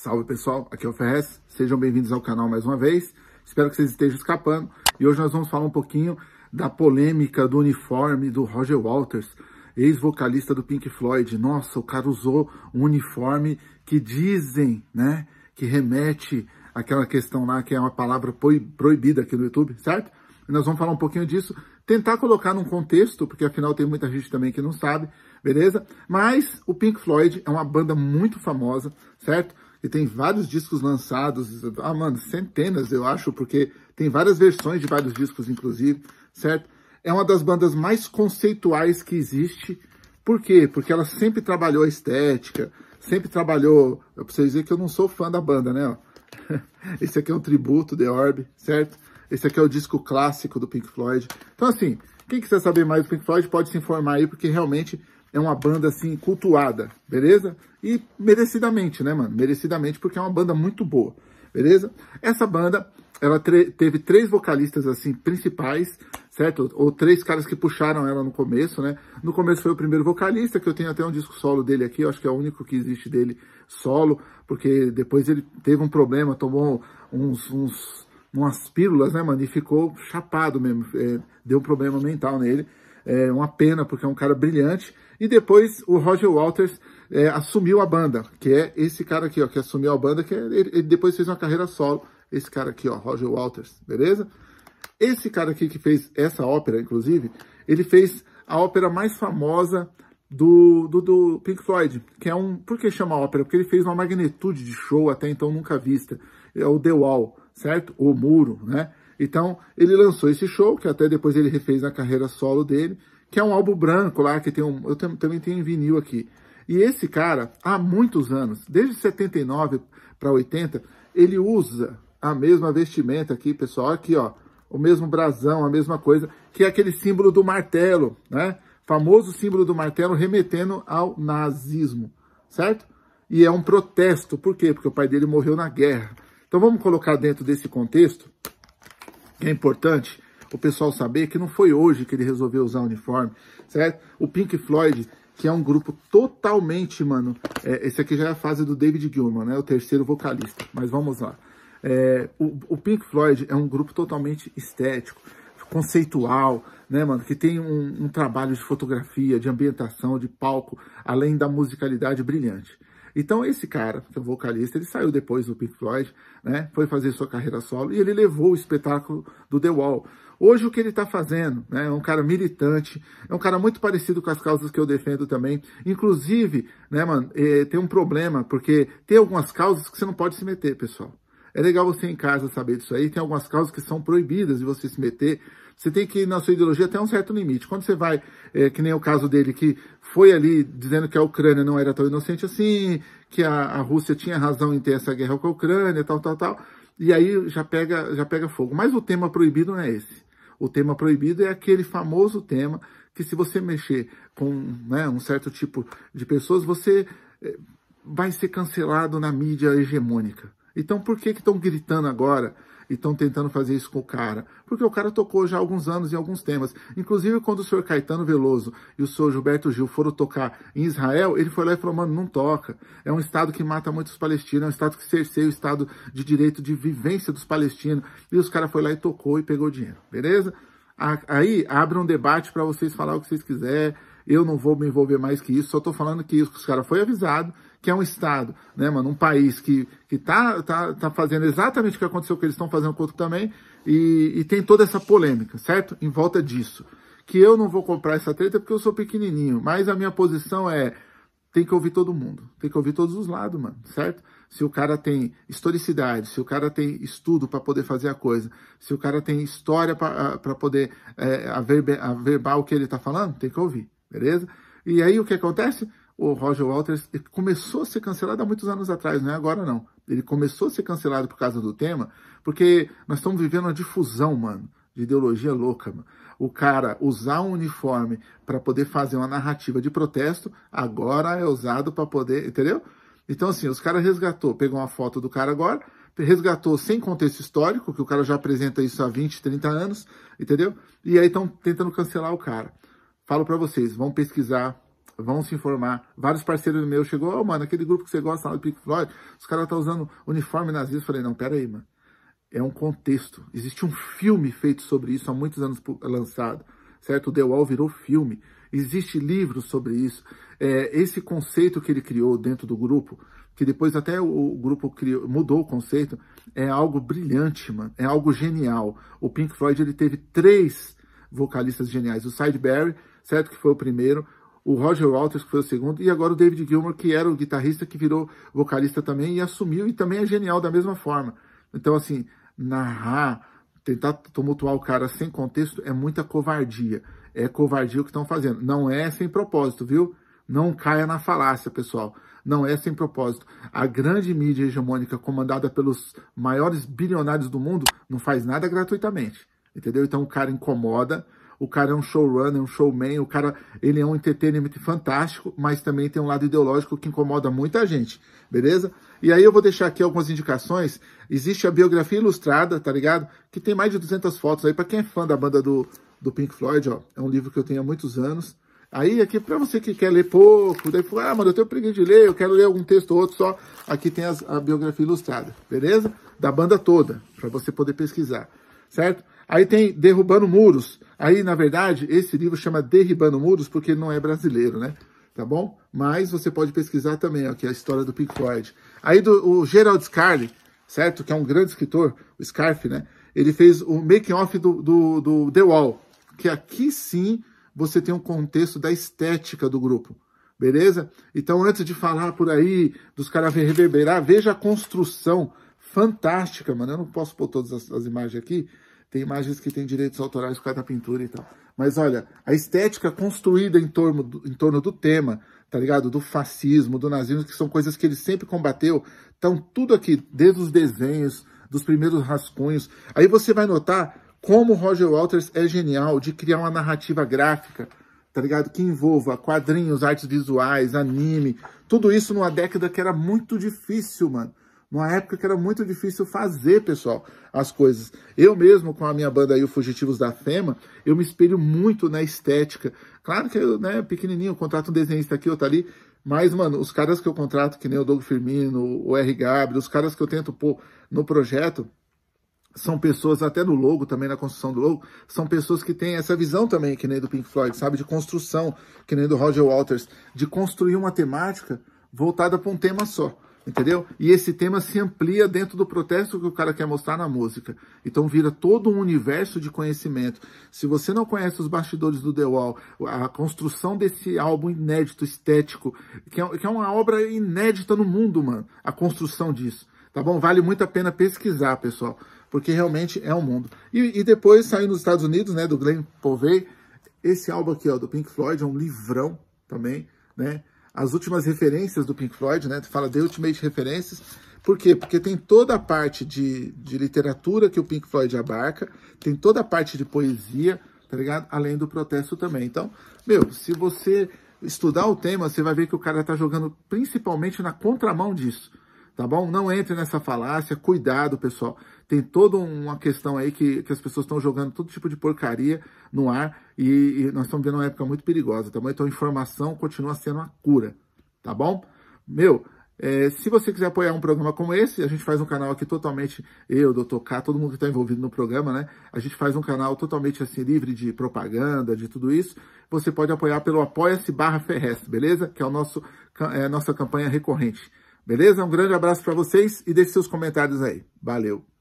Salve pessoal, aqui é o Ferrez, sejam bem-vindos ao canal mais uma vez. Espero que vocês estejam escapando. E hoje nós vamos falar um pouquinho da polêmica do uniforme do Roger Walters, ex-vocalista do Pink Floyd. Nossa, o cara usou um uniforme que dizem, né, que remete àquela questão lá que é uma palavra proibida aqui no YouTube, certo? E nós vamos falar um pouquinho disso, tentar colocar num contexto, porque afinal tem muita gente também que não sabe, beleza? Mas o Pink Floyd é uma banda muito famosa, certo? e tem vários discos lançados. Ah, mano, centenas, eu acho, porque tem várias versões de vários discos, inclusive, certo? É uma das bandas mais conceituais que existe. Por quê? Porque ela sempre trabalhou a estética, sempre trabalhou... Eu preciso dizer que eu não sou fã da banda, né? Esse aqui é um tributo, The Orb, certo? Esse aqui é o disco clássico do Pink Floyd. Então, assim, quem quiser saber mais do Pink Floyd pode se informar aí, porque realmente é uma banda assim cultuada, beleza? E merecidamente, né, mano? Merecidamente porque é uma banda muito boa, beleza? Essa banda ela teve três vocalistas assim principais, certo? Ou três caras que puxaram ela no começo, né? No começo foi o primeiro vocalista, que eu tenho até um disco solo dele aqui, eu acho que é o único que existe dele solo, porque depois ele teve um problema, tomou uns, uns umas pílulas, né, mano? E ficou chapado mesmo, é, deu um problema mental nele. É uma pena, porque é um cara brilhante. E depois o Roger Walters é, assumiu a banda, que é esse cara aqui, ó, que assumiu a banda, que é, ele, ele depois fez uma carreira solo. Esse cara aqui, ó, Roger Walters, beleza? Esse cara aqui que fez essa ópera, inclusive, ele fez a ópera mais famosa do, do, do, Pink Floyd, que é um... Por que chama ópera? Porque ele fez uma magnitude de show até então nunca vista. É o The Wall, certo? O Muro, né? Então, ele lançou esse show, que até depois ele refez na carreira solo dele, que é um álbum branco lá, que tem um, eu também tenho em vinil aqui. E esse cara, há muitos anos, desde 79 para 80, ele usa a mesma vestimenta aqui, pessoal, aqui, ó, o mesmo brasão, a mesma coisa, que é aquele símbolo do martelo, né? Famoso símbolo do martelo remetendo ao nazismo, certo? E é um protesto, por quê? Porque o pai dele morreu na guerra. Então vamos colocar dentro desse contexto é importante o pessoal saber que não foi hoje que ele resolveu usar o uniforme, certo? O Pink Floyd, que é um grupo totalmente, mano... É, esse aqui já é a fase do David Gilmour, né? O terceiro vocalista, mas vamos lá. É, o, o, Pink Floyd é um grupo totalmente estético, conceitual, né, mano? Que tem um, um trabalho de fotografia, de ambientação, de palco, além da musicalidade brilhante. Então esse cara, que é vocalista, ele saiu depois do Pink Floyd, né? Foi fazer sua carreira solo e ele levou o espetáculo do The Wall. Hoje o que ele está fazendo, né? É um cara militante, é um cara muito parecido com as causas que eu defendo também. Inclusive, né, mano, é, tem um problema, porque tem algumas causas que você não pode se meter, pessoal. É legal você em casa saber disso aí. Tem algumas causas que são proibidas de você se meter, você tem que ir na sua ideologia até um certo limite. Quando você vai, é, que nem o caso dele, que foi ali dizendo que a Ucrânia não era tão inocente assim, que a, a Rússia tinha razão em ter essa guerra com a Ucrânia, tal, tal, tal. E aí já pega, já pega fogo. Mas o tema proibido não é esse. O tema proibido é aquele famoso tema que se você mexer com né, um certo tipo de pessoas, você é, vai ser cancelado na mídia hegemônica. Então por que estão gritando agora e estão tentando fazer isso com o cara. Porque o cara tocou já há alguns anos em alguns temas. Inclusive, quando o senhor Caetano Veloso e o senhor Gilberto Gil foram tocar em Israel, ele foi lá e falou: mano, não toca. É um Estado que mata muitos palestinos, é um Estado que cerceia o Estado de direito de vivência dos palestinos. E os caras foram lá e tocou e pegou dinheiro, beleza? Aí abre um debate para vocês falar o que vocês quiserem. Eu não vou me envolver mais que isso, só estou falando que isso, os caras foi avisado que é um Estado, né, mano, um país que, que tá, tá, tá fazendo exatamente o que aconteceu, o que eles estão fazendo com o outro também, e, e tem toda essa polêmica, certo? Em volta disso. Que eu não vou comprar essa treta porque eu sou pequenininho, mas a minha posição é tem que ouvir todo mundo, tem que ouvir todos os lados, mano, certo? Se o cara tem historicidade, se o cara tem estudo para poder fazer a coisa, se o cara tem história para poder é, averbar o que ele está falando, tem que ouvir, beleza? E aí o que acontece? o Roger Walters começou a ser cancelado há muitos anos atrás, não é agora não. Ele começou a ser cancelado por causa do tema, porque nós estamos vivendo uma difusão, mano, de ideologia louca, mano. O cara usar um uniforme para poder fazer uma narrativa de protesto, agora é usado para poder, entendeu? Então assim, os caras resgatou, pegou uma foto do cara agora, resgatou sem contexto histórico, que o cara já apresenta isso há 20, 30 anos, entendeu? E aí estão tentando cancelar o cara. Falo para vocês, vão pesquisar vão se informar. Vários parceiros meus chegou, ô, oh, mano, aquele grupo que você gosta lá do Pink Floyd, os caras estão tá usando uniforme nazista. Eu falei, não, pera aí, mano. É um contexto. Existe um filme feito sobre isso há muitos anos lançado, certo? O The Wall virou filme. Existe livro sobre isso. É, esse conceito que ele criou dentro do grupo, que depois até o, o grupo criou, mudou o conceito, é algo brilhante, mano. É algo genial. O Pink Floyd ele teve três vocalistas geniais. O Sideberry, certo? Que foi o primeiro o Roger Waters, que foi o segundo, e agora o David Gilmour, que era o guitarrista que virou vocalista também e assumiu, e também é genial da mesma forma. Então, assim, narrar, tentar tumultuar o cara sem contexto é muita covardia. É covardia o que estão fazendo. Não é sem propósito, viu? Não caia na falácia, pessoal. Não é sem propósito. A grande mídia hegemônica, comandada pelos maiores bilionários do mundo, não faz nada gratuitamente. Entendeu? Então o cara incomoda, o cara é um showrunner, um showman, o cara ele é um entretenimento fantástico, mas também tem um lado ideológico que incomoda muita gente, beleza? E aí eu vou deixar aqui algumas indicações. Existe a biografia ilustrada, tá ligado? Que tem mais de 200 fotos aí para quem é fã da banda do, do Pink Floyd, ó. É um livro que eu tenho há muitos anos. Aí aqui para você que quer ler pouco, daí fala, ah, mano, eu tenho preguiça de ler, eu quero ler algum texto ou outro só. Aqui tem as, a biografia ilustrada, beleza? Da banda toda, para você poder pesquisar, certo? Aí tem Derrubando Muros. Aí, na verdade, esse livro chama Derribando Muros porque não é brasileiro, né? Tá bom? Mas você pode pesquisar também, ó, que é a história do Pink Floyd. Aí do, o Gerald Scarley, certo? Que é um grande escritor, o Scarfe, né? Ele fez o making-off do, do, do The Wall, que aqui sim você tem um contexto da estética do grupo, beleza? Então, antes de falar por aí dos caras reverberar, veja a construção fantástica, mano. Eu não posso pôr todas as, as imagens aqui, tem imagens que têm direitos autorais por causa da pintura e tal. Mas olha, a estética construída em torno, do, em torno do tema, tá ligado? Do fascismo, do nazismo, que são coisas que ele sempre combateu, estão tudo aqui, desde os desenhos, dos primeiros rascunhos. Aí você vai notar como Roger Walters é genial de criar uma narrativa gráfica, tá ligado? Que envolva quadrinhos, artes visuais, anime, tudo isso numa década que era muito difícil, mano. Numa época que era muito difícil fazer, pessoal, as coisas. Eu mesmo, com a minha banda aí, o Fugitivos da Fema, eu me espelho muito na estética. Claro que eu, né, pequenininho, contrato um desenhista aqui, outro ali. Mas, mano, os caras que eu contrato, que nem o Doug Firmino, o R. Gabriel, os caras que eu tento pôr no projeto, são pessoas, até no logo, também na construção do logo, são pessoas que têm essa visão também, que nem do Pink Floyd, sabe? De construção, que nem do Roger Waters, de construir uma temática voltada para um tema só. Entendeu? E esse tema se amplia dentro do protesto que o cara quer mostrar na música. Então vira todo um universo de conhecimento. Se você não conhece os bastidores do The Wall, a construção desse álbum inédito, estético, que é, que é uma obra inédita no mundo, mano, a construção disso. Tá bom? Vale muito a pena pesquisar, pessoal, porque realmente é um mundo. E, e depois saiu nos Estados Unidos, né, do Glenn Povey, esse álbum aqui, ó, do Pink Floyd, é um livrão também, né? as últimas referências do Pink Floyd, né? Fala The Ultimate referências, Por quê? Porque tem toda a parte de, de literatura que o Pink Floyd abarca, tem toda a parte de poesia, tá ligado? Além do protesto também. Então, meu, se você estudar o tema, você vai ver que o cara tá jogando principalmente na contramão disso tá bom? Não entre nessa falácia, cuidado, pessoal. Tem toda uma questão aí que, que as pessoas estão jogando todo tipo de porcaria no ar e, e nós estamos vendo uma época muito perigosa, tá bom? Então, informação continua sendo a cura, tá bom? Meu, é, se você quiser apoiar um programa como esse, a gente faz um canal aqui totalmente, eu, Dr. K, todo mundo que está envolvido no programa, né? A gente faz um canal totalmente assim, livre de propaganda, de tudo isso. Você pode apoiar pelo apoia-se barra beleza? Que é a é, nossa campanha recorrente. Beleza? Um grande abraço para vocês e deixe seus comentários aí. Valeu!